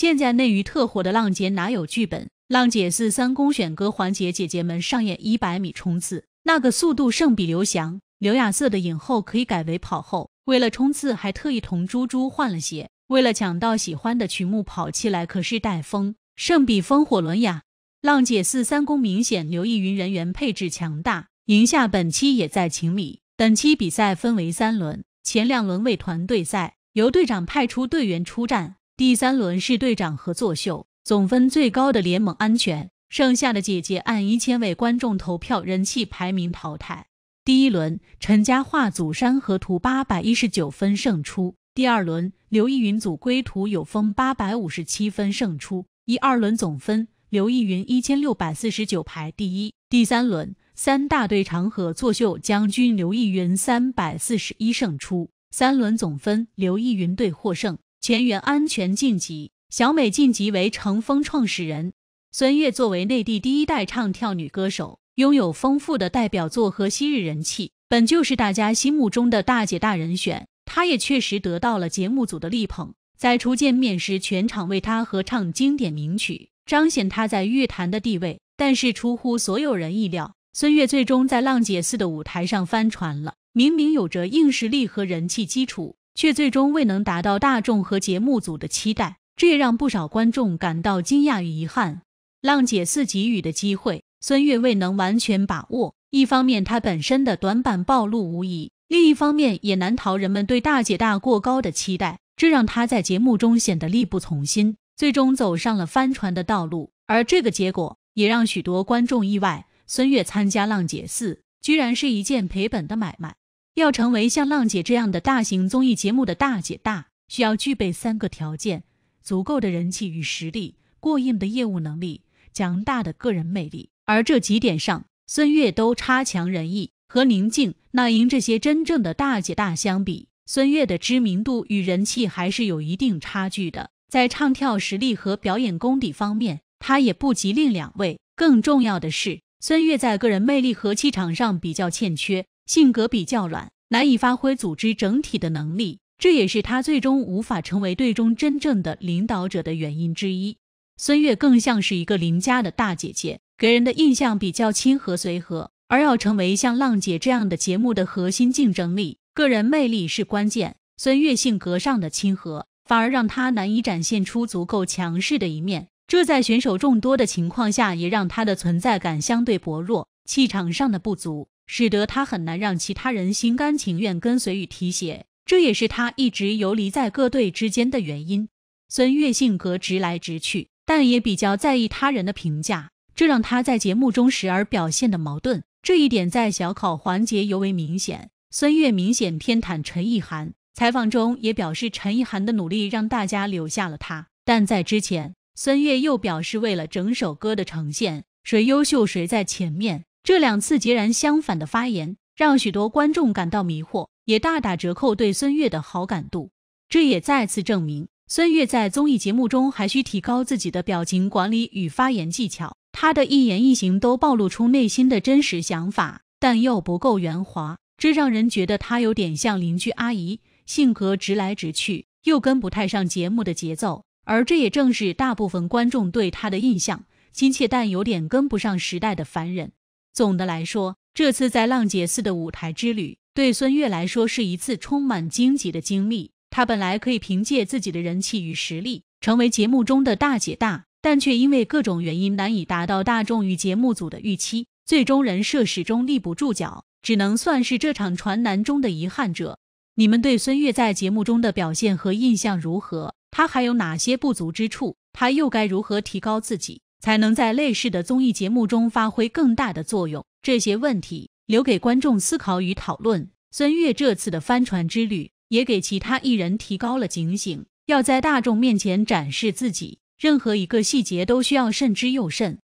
现在内娱特火的浪姐哪有剧本？浪姐四三公选歌环节，姐姐们上演一百米冲刺，那个速度胜比刘翔、刘亚瑟的影后可以改为跑后。为了冲刺，还特意同猪猪换了鞋。为了抢到喜欢的曲目，跑起来可是带风，胜比风火轮呀！浪姐四三公明显刘亦云人员配置强大，赢下本期也在情理。本期比赛分为三轮，前两轮为团队赛，由队长派出队员出战。第三轮是队长合作秀，总分最高的联盟安全，剩下的姐姐按一千位观众投票人气排名淘汰。第一轮，陈嘉桦组《山河图》八百一十九分胜出。第二轮，刘逸云组《归途有风》八百五十七分胜出。一二轮总分，刘逸云一千六百四十九排第一。第三轮，三大队长合作秀将军刘逸云三百四十一胜出。三轮总分，刘逸云队获胜。全员安全晋级，小美晋级为乘风创始人。孙悦作为内地第一代唱跳女歌手，拥有丰富的代表作和昔日人气，本就是大家心目中的大姐大人选。她也确实得到了节目组的力捧，在初见面时全场为她合唱经典名曲，彰显她在乐坛的地位。但是出乎所有人意料，孙悦最终在浪姐四的舞台上翻船了。明明有着硬实力和人气基础。却最终未能达到大众和节目组的期待，这也让不少观众感到惊讶与遗憾。浪姐四给予的机会，孙悦未能完全把握。一方面，她本身的短板暴露无遗；另一方面，也难逃人们对大姐大过高的期待，这让她在节目中显得力不从心，最终走上了翻船的道路。而这个结果也让许多观众意外：孙悦参加浪姐四，居然是一件赔本的买卖。要成为像浪姐这样的大型综艺节目的大姐大，需要具备三个条件：足够的人气与实力，过硬的业务能力，强大的个人魅力。而这几点上，孙悦都差强人意。和宁静、那英这些真正的大姐大相比，孙悦的知名度与人气还是有一定差距的。在唱跳实力和表演功底方面，她也不及另两位。更重要的是，孙悦在个人魅力和气场上比较欠缺。性格比较软，难以发挥组织整体的能力，这也是他最终无法成为队中真正的领导者的原因之一。孙悦更像是一个邻家的大姐姐，给人的印象比较亲和随和。而要成为像浪姐这样的节目的核心竞争力，个人魅力是关键。孙悦性格上的亲和，反而让他难以展现出足够强势的一面，这在选手众多的情况下，也让他的存在感相对薄弱。气场上的不足，使得他很难让其他人心甘情愿跟随与提携，这也是他一直游离在各队之间的原因。孙越性格直来直去，但也比较在意他人的评价，这让他在节目中时而表现的矛盾。这一点在小考环节尤为明显。孙越明显偏袒陈意涵，采访中也表示陈意涵的努力让大家留下了他。但在之前，孙越又表示为了整首歌的呈现，谁优秀谁在前面。这两次截然相反的发言，让许多观众感到迷惑，也大打折扣对孙悦的好感度。这也再次证明，孙悦在综艺节目中还需提高自己的表情管理与发言技巧。他的一言一行都暴露出内心的真实想法，但又不够圆滑，这让人觉得他有点像邻居阿姨，性格直来直去，又跟不太上节目的节奏。而这也正是大部分观众对他的印象：亲切但有点跟不上时代的凡人。总的来说，这次在《浪姐四》的舞台之旅，对孙悦来说是一次充满荆棘的经历。她本来可以凭借自己的人气与实力，成为节目中的大姐大，但却因为各种原因难以达到大众与节目组的预期，最终人设始终立不住脚，只能算是这场传难中的遗憾者。你们对孙悦在节目中的表现和印象如何？他还有哪些不足之处？他又该如何提高自己？才能在类似的综艺节目中发挥更大的作用。这些问题留给观众思考与讨论。孙悦这次的帆船之旅也给其他艺人提高了警醒，要在大众面前展示自己，任何一个细节都需要慎之又慎。